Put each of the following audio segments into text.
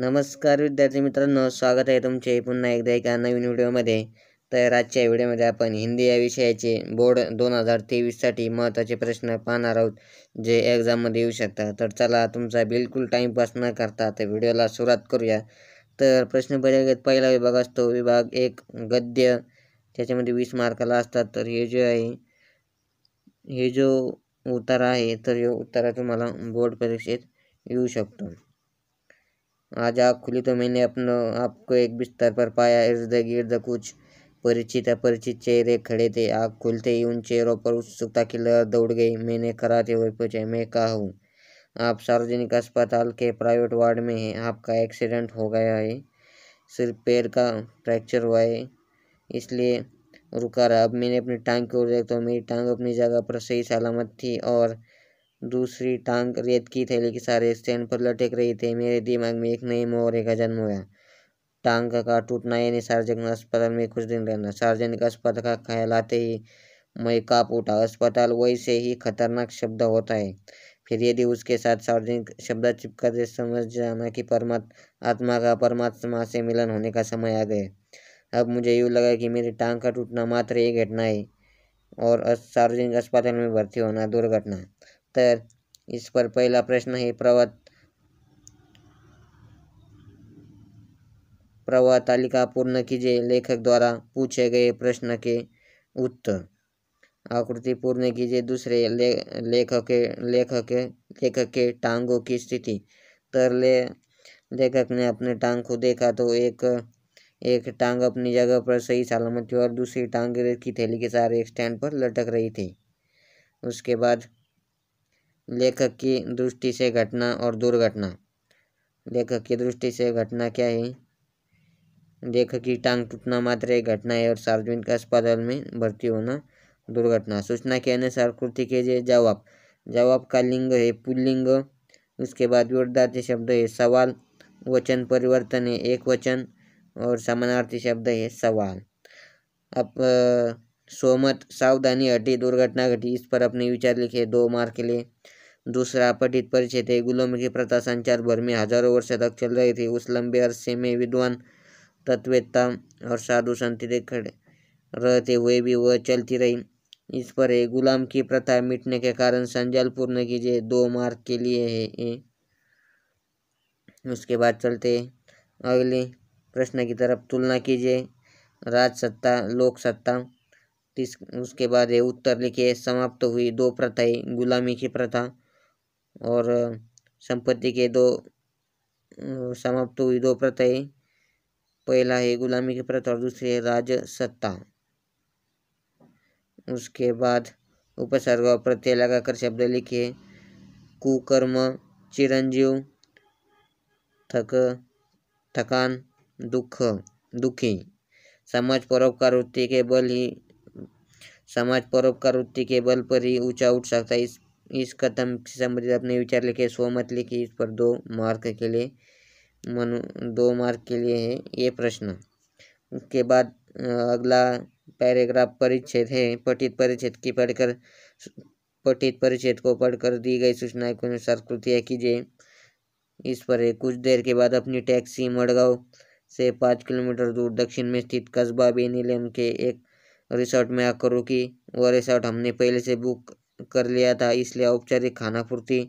नमस्कार विद्यार्थी मित्रांनो स्वागत आहे तुमचे पुन्हा एकदा एका नवीन व्हिडिओमध्ये तर आजच्या व्हिडिओमध्ये आपण हिंदी या विषयाचे बोर्ड दोन हजार तेवीससाठी महत्त्वाचे प्रश्न पाहणार आहोत जे एक्झाममध्ये येऊ शकतात तर चला तुमचा बिलकुल टाईमपास न करता तर व्हिडिओला सुरुवात करूया तर प्रश्न बजागत पहिला विभाग असतो विभाग एक गद्य त्याच्यामध्ये वीस मार्काला असतात तर हे जे आहे हे जो उत्तर आहे तर हे उत्तर तुम्हाला बोर्ड परीक्षेत येऊ शकतो आज आग खुली तो मैंने अपना आपको एक बिस्तर पर पाया इर्द गिर्द कुछ परिचित अपरिचित चेहरे खड़े थे आग खुलते ही उन चेहरों पर उत्सुकता की लहर दौड़ गई मैंने कराते हुए पूछा मैं कहा हूँ आप सार्वजनिक अस्पताल के प्राइवेट वार्ड में हैं आपका एक्सीडेंट हो गया है सिर्फ पैर का फ्रैक्चर हुआ है इसलिए रुका रहा अब मैंने अपनी टांग की ओर देखा तो मेरी टांग अपनी जगह पर सही सलामत थी और दूसरी टांग रेत की थैली के सारे स्टैंड पर लटक रही थी मेरे दिमाग में एक नए मोहरे का जन्म हुआ टांग का टूटना यानी सार्वजनिक अस्पताल में कुछ दिन रहना सार्वजनिक अस्पताल का ख्याल आते ही मैं काप उठा अस्पताल वैसे ही खतरनाक शब्द होता है फिर यदि उसके साथ सार्वजनिक शब्द दे समझ जाना कि परमात आत्मा का परमात्मा से मिलन होने का समय आ गया अब मुझे यूँ लगा कि मेरी टांग का टूटना मात्र एक घटना है और सार्वजनिक अस्पताल में भर्ती होना दुर्घटना तर इस पर पहला प्रश्न है प्रवत प्रवाह तालिका पूर्ण कीजिए लेखक द्वारा पूछे गए प्रश्न के उत्तर आकृति पूर्ण कीजिए दूसरे ले, लेखक लेखक लेखक के टांगों की स्थिति तर ले लेखक ने अपने टांग को देखा तो एक एक टांग अपनी जगह पर सही सलामत थी और दूसरी टांग की थैली के सारे स्टैंड पर लटक रही थी उसके बाद लेखक की दृष्टि से घटना और दुर्घटना लेखक की दृष्टि से घटना क्या है लेखक की टांग टूटना मात्र एक घटना है और सार्वजनिक अस्पताल में भर्ती होना दुर्घटना सूचना के अनुसार कृति कीजिए जवाब जवाब का लिंग है पुल्लिंग उसके बाद विरोधार्थ शब्द है सवाल वचन परिवर्तन है एक वचन और समानार्थी शब्द है सवाल अब सोमत सावधानी हटी दुर्घटना घटी इस पर अपने विचार लिखे दो मार्क के लिए दूसरा पठित परिचय थे गुलाम की प्रथा संचार भर में हजारों वर्ष तक चल रही थी उस लंबे अरसे में विद्वान तत्वता और साधु संत खड़े रहते हुए भी वह चलती रही इस पर एक गुलाम की प्रथा मिटने के कारण संजाल पूर्ण कीजिए दो मार्ग के लिए है उसके बाद चलते अगले प्रश्न की तरफ तुलना कीजिए राज सत्ता लोक सत्ता उसके बाद ये उत्तर लिखिए समाप्त हुई दो प्रथाएं गुलामी की प्रथा और संपत्ति के दो समाप्त हुई दो प्रथाएं पहला है गुलामी की प्रथा और दूसरी है राज सत्ता उसके बाद उपसर्ग और प्रत्यय लगाकर शब्द लिखे कुकर्म चिरंजीव थक थकान दुख दुखी समाज परोपकार वृत्ति के बल ही समाज परोपकार वृत्ति के बल पर ही ऊंचा उठ सकता है इस इस कदम से संबंधित अपने विचार लिखे सो मत लिखे इस पर दो मार्क के लिए मनु दो मार्क के लिए है ये प्रश्न उसके बाद अगला पैराग्राफ परिच्छेद है पठित परिच्छेद की पढ़कर पठित परिच्छेद को पढ़कर दी गई सूचना के अनुसार कृतियाँ कीजिए इस पर है कुछ देर के बाद अपनी टैक्सी मडगांव से पाँच किलोमीटर दूर दक्षिण में स्थित कस्बा बेनीलेम के एक रिसोर्ट में आकर रुकी वह रिसोर्ट हमने पहले से बुक कर लिया था इसलिए औपचारिक खाना पूर्ति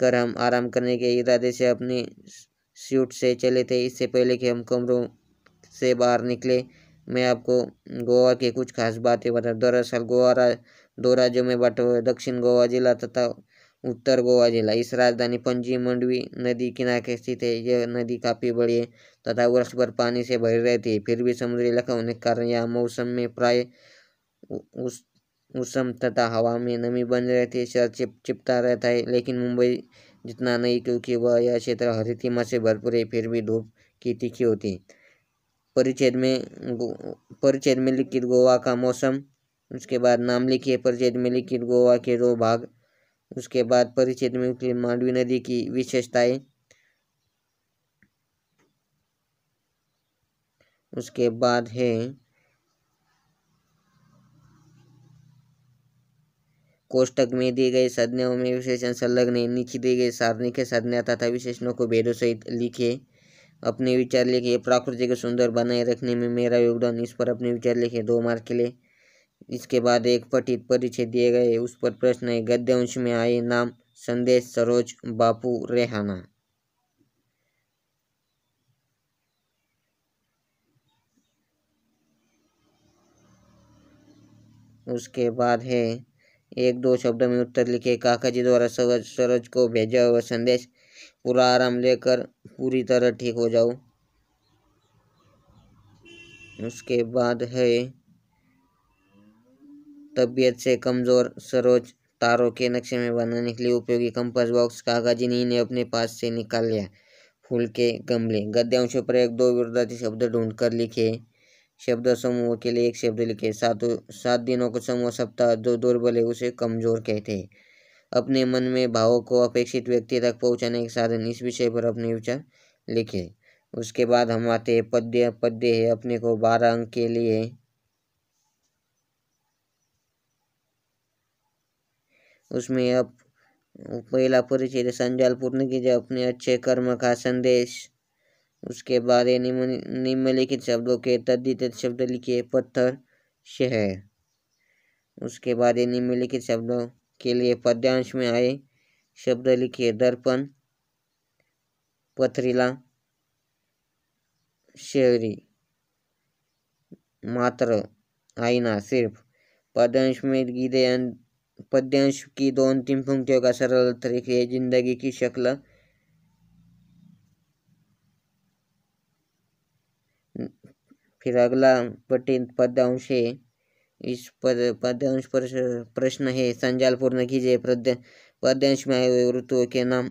कर हम आराम करने के इरादे से अपनी स्यूट से चले थे इससे पहले कि हम कमरों से बाहर निकले मैं आपको गोवा के कुछ खास बातें बता दरअसल गोवा रा, दो राज्यों में बांटा हुए दक्षिण गोवा जिला तथा उत्तर गोवा जिला इस राजधानी पंजी मंडवी नदी किनारे स्थित है यह नदी काफ़ी बड़ी है तथा वर्ष भर पानी से भरी रहती है फिर भी समुद्री इलाका होने के कारण यह मौसम में प्राय उस मौसम तथा हवा में नमी बन रहती है शहर चिप चिपता रहता है लेकिन मुंबई जितना नहीं क्योंकि वह यह क्षेत्र हरितिमा से भरपूर है फिर भी धूप की तीखी होती है परिच्छेद में परिच्छेद में लिखित गोवा का मौसम उसके बाद नाम लिखिए परिच्छेद में लिखित गोवा के दो भाग उसके बाद परिच्छेद में लिखित मांडवी नदी की विशेषताएं उसके बाद है कोष्टक में दिए गए संज्ञाओं में विशेषण संलग्न नीचे दिए गए सारणी के संज्ञा तथा विशेषणों को भेदों सहित लिखे अपने विचार लिखे प्रकृति को सुंदर बनाए रखने में मेरा योगदान इस पर अपने विचार लिखे दो मार्क के लिए इसके बाद एक पठित परिचय दिए गए उस पर प्रश्न है गद्यांश में आए नाम संदेश सरोज बापू रेहाना उसके बाद है एक दो शब्द में उत्तर लिखे काका जी द्वारा सरोज सरज को भेजा हुआ संदेश पूरा आराम लेकर पूरी तरह ठीक हो जाओ उसके बाद है तबीयत से कमज़ोर सरोज तारों के नक्शे में बनाने के लिए उपयोगी कंपास बॉक्स काका जी ने इन्हें अपने पास से निकाल लिया फूल के गमले गद्यांशों पर एक दो विरोधा शब्द ढूंढ कर लिखे शब्द समूह के लिए एक शब्द लिखे सात सात दिनों का समूह सप्ताह जो दुर्बल है उसे कमजोर कहते हैं अपने मन में भावों को अपेक्षित व्यक्ति तक पहुंचाने के साधन इस विषय पर अपने विचार लिखे उसके बाद हम आते हैं पद्य पद्य है अपने को बारह अंक के लिए उसमें अब पहला परिचय संजाल पूर्ण कीजिए अपने अच्छे कर्म का संदेश उसके बाद निम्नलिखित शब्दों के तद्दित शब्द लिखिए पत्थर शहर उसके बाद निम्नलिखित शब्दों के लिए पद्यांश में आए शब्द लिखिए दर्पण पथरीला शहरी मात्र आईना सिर्फ पद्यांश में गीदे पद्यांश की दो अंतिम पंक्तियों का सरल तरीके जिंदगी की शक्ल फिर अगला पटेंट पद्यांश है इस पद पद्यांश पर प्रश्न है संजाल पूर्ण कीजिए पद्य पद्यांश में आए ऋतुओं के नाम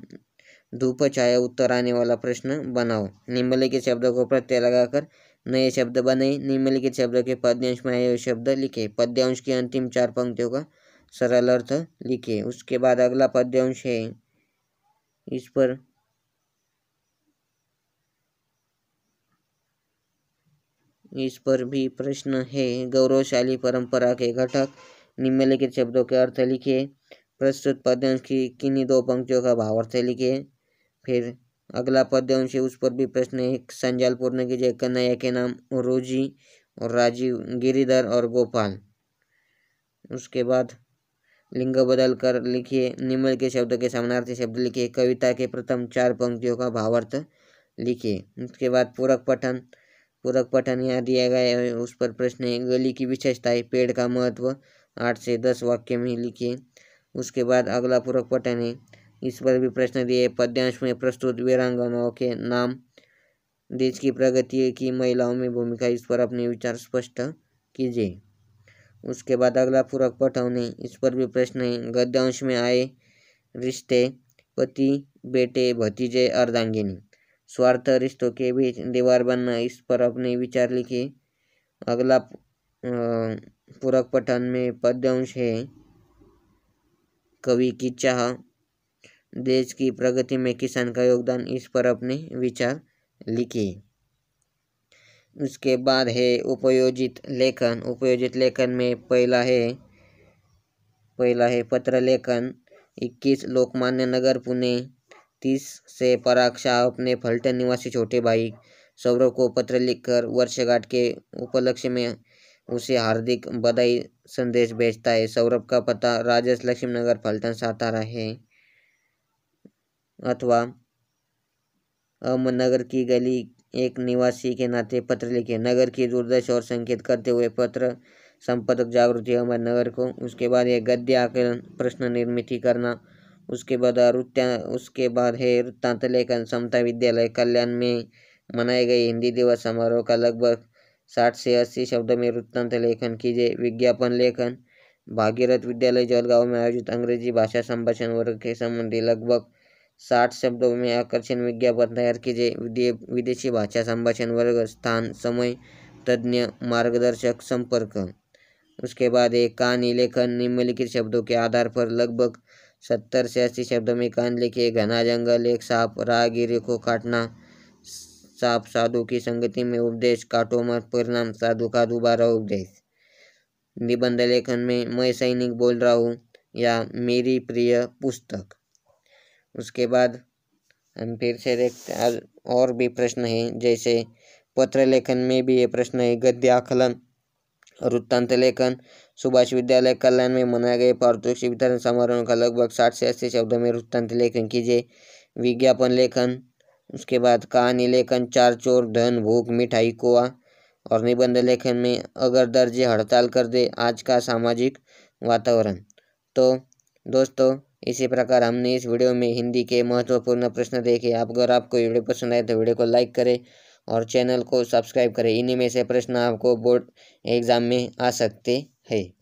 धूप छाया उत्तर आने वाला प्रश्न बनाओ निम्नलिखित शब्दों को प्रत्यय लगाकर नए शब्द बने निम्नलिखित शब्द के पद्यांश में आए शब्द लिखे पद्यांश की अंतिम चार पंक्तियों का सरल अर्थ लिखे उसके बाद अगला पद्यांश है इस पर इस पर भी प्रश्न है गौरवशाली परंपरा के घटक निम्नलिखित शब्दों के अर्थ लिखे प्रस्तुत पद्यांश की किन्हीं दो पंक्तियों का भावार्थ लिखे फिर अगला पद्यांश है उस पर भी प्रश्न है संजालपूर्ण की जय कन्हैया के नाम रोजी और राजीव गिरिधर और गोपाल उसके बाद लिंग बदल कर लिखिए निम्न के शब्द के समानार्थी शब्द लिखिए कविता के प्रथम चार पंक्तियों का भावार्थ लिखिए उसके बाद पूरक पठन पूरक पठन यहाँ दिया गया है उस पर प्रश्न है गली की विशेषताएं पेड़ का महत्व आठ से दस वाक्य में लिखिए उसके बाद अगला पूरक पठन है इस पर भी प्रश्न दिए पद्यांश में प्रस्तुत वीरांगनाओं के नाम देश की प्रगति की महिलाओं में भूमिका इस पर अपने विचार स्पष्ट कीजिए उसके बाद अगला पूरक पठन है इस पर भी प्रश्न है गद्यांश में आए रिश्ते पति बेटे भतीजे अर्धांगिनी स्वार्थ रिश्तों के बीच दीवार बनना इस पर अपने विचार लिखे अगला पूरक पठन में पद्यांश है कवि की चाह देश की प्रगति में किसान का योगदान इस पर अपने विचार लिखे उसके बाद है उपयोजित लेखन उपयोजित लेखन में पहला है पहला है पत्र लेखन इक्कीस लोकमान्य नगर पुणे तीस से पराग शाह अपने फलटन निवासी छोटे भाई सौरभ को पत्र लिखकर वर्षगांठ के उपलक्ष्य में उसे हार्दिक बधाई संदेश भेजता है सौरभ का पता राजेश लक्ष्मी नगर फलटन सातारा है अथवा अहमदनगर की गली एक निवासी के नाते पत्र लिखे नगर की दुर्दशा और संकेत करते हुए पत्र संपादक जागृति अहमदनगर को उसके बाद यह गद्य आकलन प्रश्न निर्मित करना उसके बाद रुत्या उसके बाद है तांतलेखन समता विद्यालय कल्याण में मनाए गए हिंदी दिवस समारोह का लगभग साठ से अस्सी शब्दों में वृत्तांत लेखन कीजिए विज्ञापन लेखन भागीरथ विद्यालय जलगांव में आयोजित अंग्रेजी भाषा संभाषण वर्ग के संबंधी लगभग साठ शब्दों में आकर्षण विज्ञापन तैयार कीजिए विदेशी भाषा संभाषण वर्ग स्थान समय तज्ञ मार्गदर्शक संपर्क उसके बाद एक कहानी लेखन निम्नलिखित शब्दों के आधार पर लगभग सत्तर से अस्सी शब्दों में कान लिखे घना जंगल एक सांप राहगीरी को काटना सांप साधु की संगति में उपदेश काटो मत परिणाम साधु का दोबारा उपदेश निबंध लेखन में मैं सैनिक बोल रहा हूँ या मेरी प्रिय पुस्तक उसके बाद हम फिर से देखते और भी प्रश्न हैं जैसे पत्र लेखन में भी ये प्रश्न है गद्य आकलन वृत्तांत लेखन सुभाष विद्यालय कल्याण में मनाए गए पारितोषिक वितरण समारोह का लगभग साठ से अस्सी शब्दों में वृत्तांत लेखन कीजिए विज्ञापन लेखन उसके बाद कहानी लेखन चार चोर धन भूख मिठाई कुआ और निबंध लेखन में अगर दर्जे हड़ताल कर दे आज का सामाजिक वातावरण तो दोस्तों इसी प्रकार हमने इस वीडियो में हिंदी के महत्वपूर्ण प्रश्न देखे अगर आपको वीडियो पसंद आए तो वीडियो को लाइक करें और चैनल को सब्सक्राइब करें इन्हीं में से प्रश्न आपको बोर्ड एग्ज़ाम में आ सकते हैं